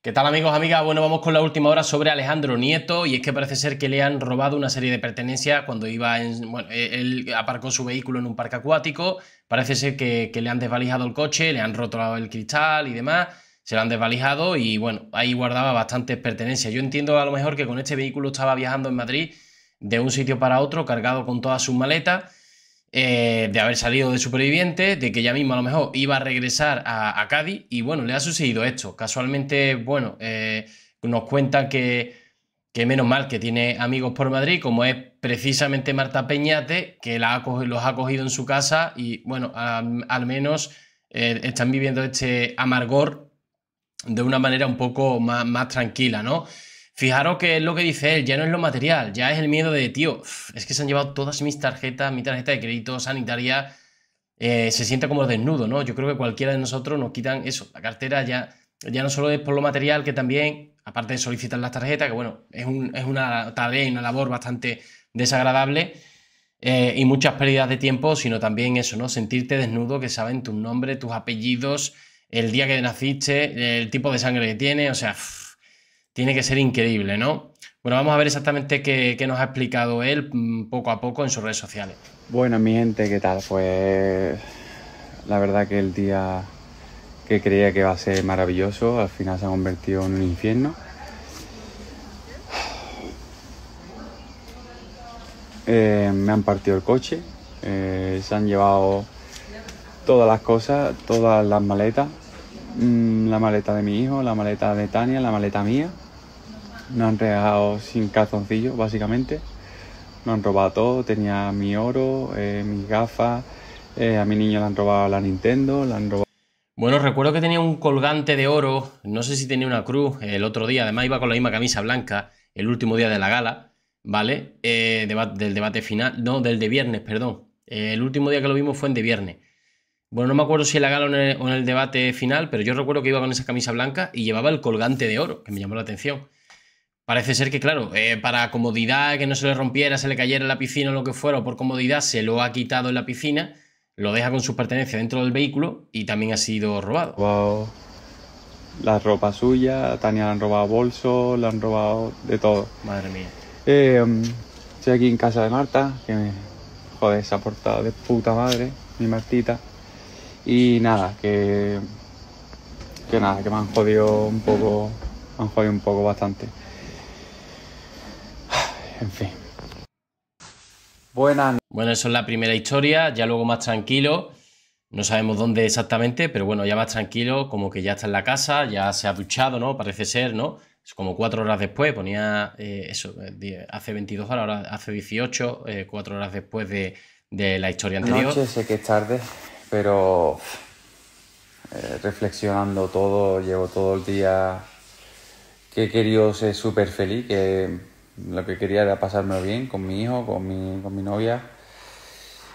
¿Qué tal amigos, amigas? Bueno, vamos con la última hora sobre Alejandro Nieto y es que parece ser que le han robado una serie de pertenencias cuando iba en... Bueno, eh, él aparcó su vehículo en un parque acuático, parece ser que, le han desvalijado el coche, le han roto el cristal y demás, se lo han desvalijado y bueno, ahí guardaba bastantes pertenencias. Yo entiendo a lo mejor que con este vehículo estaba viajando en Madrid de un sitio para otro cargado con todas sus maletas eh, de haber salido de superviviente, de que ella misma a lo mejor iba a regresar a, Cádiz y bueno, le ha sucedido esto. Casualmente, bueno, eh, nos cuentan que, que, menos mal que tiene amigos por Madrid, como es precisamente Marta Peñate, que la los ha cogido en su casa y bueno, al, menos eh, están viviendo este amargor de una manera un poco más tranquila, ¿no? Fijaros que es lo que dice él, ya no es lo material, ya es el miedo de, tío, es que se han llevado todas mis tarjetas, mi tarjeta de crédito sanitaria, eh, se siente como desnudo, ¿no? Yo creo que cualquiera de nosotros nos quitan eso, la cartera ya, ya no solo es por lo material, que también, aparte de solicitar las tarjetas, que bueno, es, una tarea y una labor bastante desagradable eh, y muchas pérdidas de tiempo, sino también eso, ¿no? Sentirte desnudo, que saben tu nombre, tus apellidos, el día que naciste, el tipo de sangre que tiene, o sea tiene que ser increíble, ¿no? Bueno, vamos a ver exactamente qué, nos ha explicado él mm, poco a poco en sus redes sociales. Bueno, mi gente, ¿qué tal? Pues la verdad que el día que creía que iba a ser maravilloso, al final se ha convertido en un infierno. Eh, me han partido el coche, eh, se han llevado todas las cosas, todas las maletas, mm, la maleta de mi hijo, la maleta de Tania, la maleta mía nos han regalado sin calzoncillo, básicamente. Me han robado todo. Tenía mi oro, eh, mis gafas. Eh, a mi niño le han robado la Nintendo, la han robado. Bueno, recuerdo que tenía un colgante de oro, no sé si tenía una cruz, el otro día, además iba con la misma camisa blanca, el último día de la gala, ¿vale? Eh, del debate final, no, del de viernes, perdón. el último día que lo vimos fue en de viernes. Bueno, no me acuerdo si en la gala o en el debate final, pero yo recuerdo que iba con esa camisa blanca y llevaba el colgante de oro, que me llamó la atención. Parece ser que, claro, eh, para comodidad, que no se le rompiera, se le cayera en la piscina o lo que fuera, o por comodidad se lo ha quitado en la piscina, lo deja con su pertenencia dentro del vehículo y también ha sido robado. Wow. La ropa suya, Tania le han robado bolsos, le han robado de todo. Madre mía. Em, estoy aquí en casa de Marta, que me, joder, se ha portado de puta madre, mi Martita. Y nada, que, que nada, que me han jodido un poco, me han jodido un poco bastante en fin. Buenas. Bueno, eso es la primera historia, ya luego más tranquilo. No sabemos dónde exactamente, pero bueno, ya más tranquilo, como que ya está en la casa, ya se ha duchado, ¿no? Parece ser, ¿no? Es como cuatro horas después, ponía eh, eso, eh, hace 22 horas, ahora hace 18, eh, cuatro horas después de, la historia anterior. Noche, sé que es tarde, pero reflexionando todo, llevo todo el día que he querido ser súper feliz, que lo que quería era pasarme bien con mi hijo, con mi, con mi novia.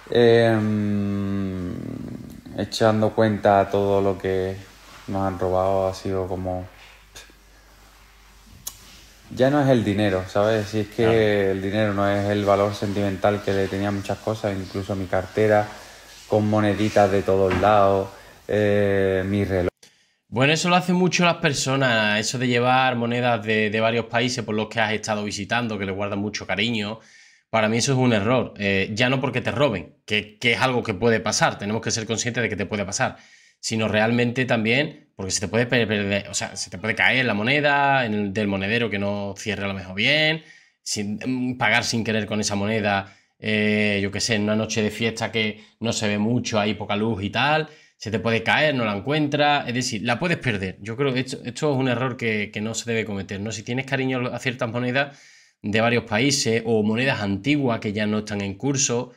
Em, echando cuenta todo lo que nos han robado ha sido como... Ya no es el dinero, ¿sabes? Si es que el dinero no es el valor sentimental que le tenía muchas cosas, incluso mi cartera con moneditas de todos lados, eh, mi reloj. Bueno, eso lo hacen mucho las personas, eso de llevar monedas de, varios países por los que has estado visitando, que le guardan mucho cariño. Para mí eso es un error, eh, ya no porque te roben, que, es algo que puede pasar, tenemos que ser conscientes de que te puede pasar, sino realmente también porque se te puede perder, o sea, se te puede caer la moneda en el, del monedero que no cierre a lo mejor bien, sin, mm, pagar sin querer con esa moneda, eh, yo qué sé, en una noche de fiesta que no se ve mucho, hay poca luz y tal se te puede caer, no la encuentras, es decir, la puedes perder. Yo creo que esto, es un error que, no se debe cometer, ¿no? Si tienes cariño a ciertas monedas de varios países o monedas antiguas que ya no están en curso,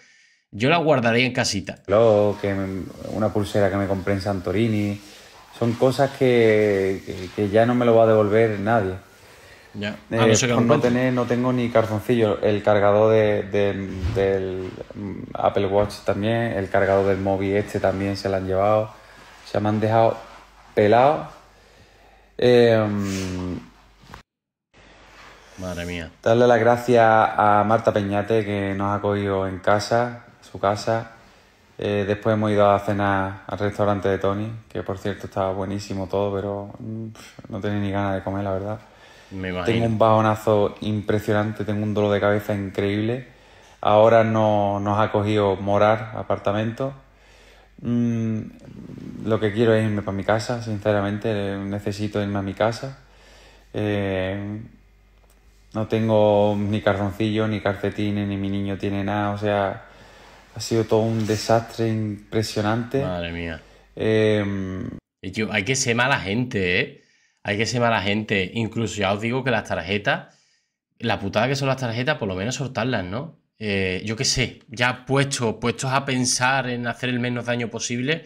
yo la guardaré en casita. Lo que una pulsera que me compré en Santorini, son cosas que, ya no me lo va a devolver nadie. Eh, ah, pues no, tengo ni carzoncillo. El cargador del mm, Apple Watch también, el cargador del móvil este también se lo han llevado. Se me han dejado pelado. Eh, Madre mía. Darle las gracias a Marta Peñate que nos ha cogido en casa, su casa. Eh, después hemos ido a cenar al restaurante de Tony, que por cierto estaba buenísimo todo, pero mm, no tenía ni ganas de comer, la verdad. Tengo un bajonazo impresionante, tengo un dolor de cabeza increíble. Ahora no, nos ha cogido morar apartamento. Mm, lo que quiero es irme para mi casa, sinceramente. Eh, necesito irme a mi casa. Eh, no tengo ni cartoncillo, ni calcetines, ni mi niño tiene nada. O sea, ha sido todo un desastre impresionante. Madre mía. Eh, hay que ser mala gente, ¿eh? hay que ser mala gente. Incluso ya os digo que las tarjetas, la putada que son las tarjetas, por lo menos soltarlas, ¿no? Eh, yo qué sé, ya puesto, puestos a pensar en hacer el menos daño posible,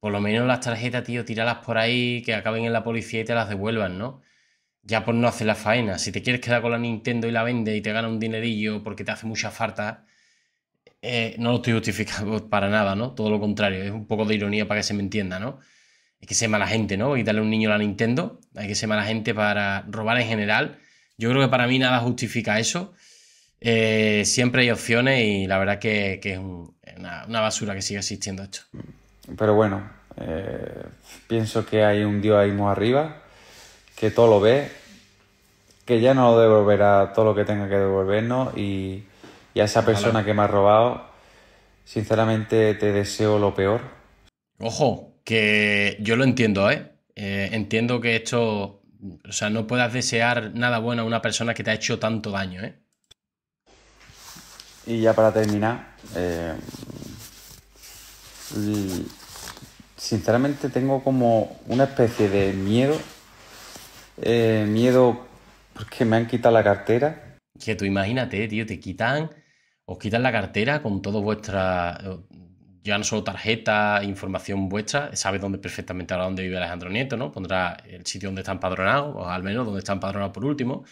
por lo menos las tarjetas, tío, tirarlas por ahí, que acaben en la policía y te las devuelvan, ¿no? Ya por no hacer la faena. Si te quieres quedar con la Nintendo y la vende y te gana un dinerillo porque te hace mucha falta, eh, no lo estoy justificando para nada, ¿no? Todo lo contrario, es un poco de ironía para que se me entienda, ¿no? hay que ser mala gente, ¿no? Y darle un niño a la Nintendo, hay que ser mala gente para robar en general. Yo creo que para mí nada justifica eso. Eh, siempre hay opciones y la verdad que, es una, basura que sigue existiendo esto. Pero bueno, eh, pienso que hay un dios ahí muy arriba, que todo lo ve, que ya no devolverá todo lo que tenga que devolvernos y, a esa persona que me ha robado, sinceramente te deseo lo peor. Ojo, que yo lo entiendo, ¿eh? ¿eh? entiendo que esto, o sea, no puedas desear nada bueno a una persona que te ha hecho tanto daño, ¿eh? Y ya para terminar, eh, sinceramente tengo como una especie de miedo, eh, miedo porque me han quitado la cartera. Que tú imagínate, tío, te quitan, os quitan la cartera con todo vuestra, ya no solo tarjeta, información vuestra, sabe dónde perfectamente ahora dónde vive Alejandro Nieto, ¿no? Pondrá el sitio donde está empadronado, o al menos donde está empadronado por último.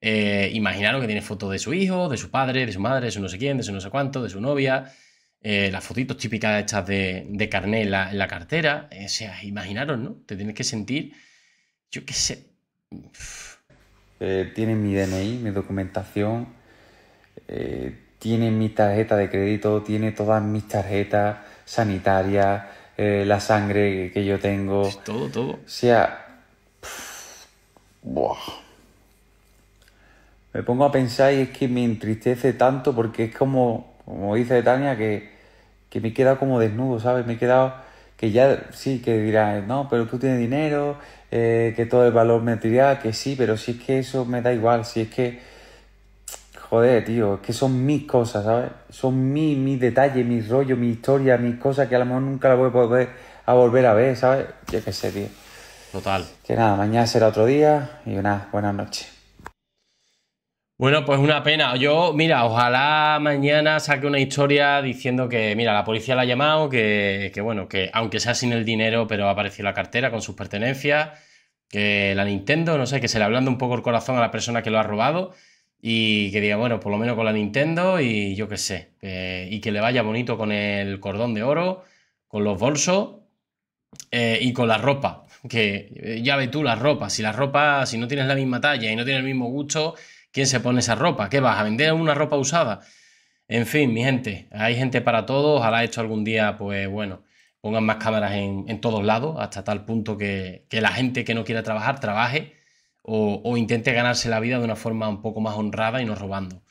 Eh, imaginaros que tiene fotos de su hijo, de su padre, de su madre, de su no sé quién, de su no sé cuánto, de su novia. Eh, las fotitos típicas hechas de, de carné en la, cartera. Eh, o sea, imaginaros, ¿no? Te tienes que sentir, yo qué sé. Eh, tiene mi DNI, mi documentación tiene mi tarjeta de crédito, tiene todas mis tarjetas sanitarias, eh, la sangre que yo tengo. todo, todo. O sea. buah. Me pongo a pensar y es que me entristece tanto porque es como, como dice Tania, que, que me he quedado como desnudo, ¿sabes? Me he quedado que ya sí, que dirán, no, pero tú tienes dinero, eh, que todo el valor me material, que sí, pero si es que eso me da igual, si es que joder, tío, que son mis cosas, ¿sabes? Son mis detalles, detalle, mis rollos, mi historia, mis cosas que a lo mejor nunca la voy a poder a volver a ver, ¿sabes? Yo qué sé, tío. Total. Que nada, mañana será otro día y una buena noche. Bueno, pues una pena. Yo, mira, ojalá mañana saque una historia diciendo que, mira, la policía la ha llamado, que, que bueno, que aunque sea sin el dinero, pero ha aparecido la cartera con sus pertenencias, que la Nintendo, no sé, que se le hablando un poco el corazón a la persona que lo ha robado y que diga, bueno, por lo menos con la Nintendo y yo qué sé, eh, y que le vaya bonito con el cordón de oro, con los bolsos eh, y con la ropa, que eh, ya ve tú la ropa, si la ropa, si no tienes la misma talla y no tienes el mismo gusto, ¿quién se pone esa ropa? ¿Qué vas a vender una ropa usada? En fin, mi gente, hay gente para todo, ojalá esto algún día, pues bueno, pongan más cámaras en, en todos lados, hasta tal punto que, que la gente que no quiera trabajar, trabaje o, intente ganarse la vida de una forma un poco más honrada y no robando.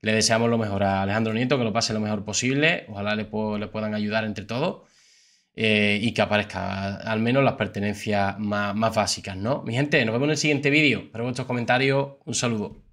Le deseamos lo mejor a Alejandro Nieto, que lo pase lo mejor posible, ojalá le, puedan ayudar entre todos eh, y que aparezca al menos las pertenencias más, básicas, ¿no? Mi gente, nos vemos en el siguiente vídeo. Espero vuestros comentarios. Un saludo.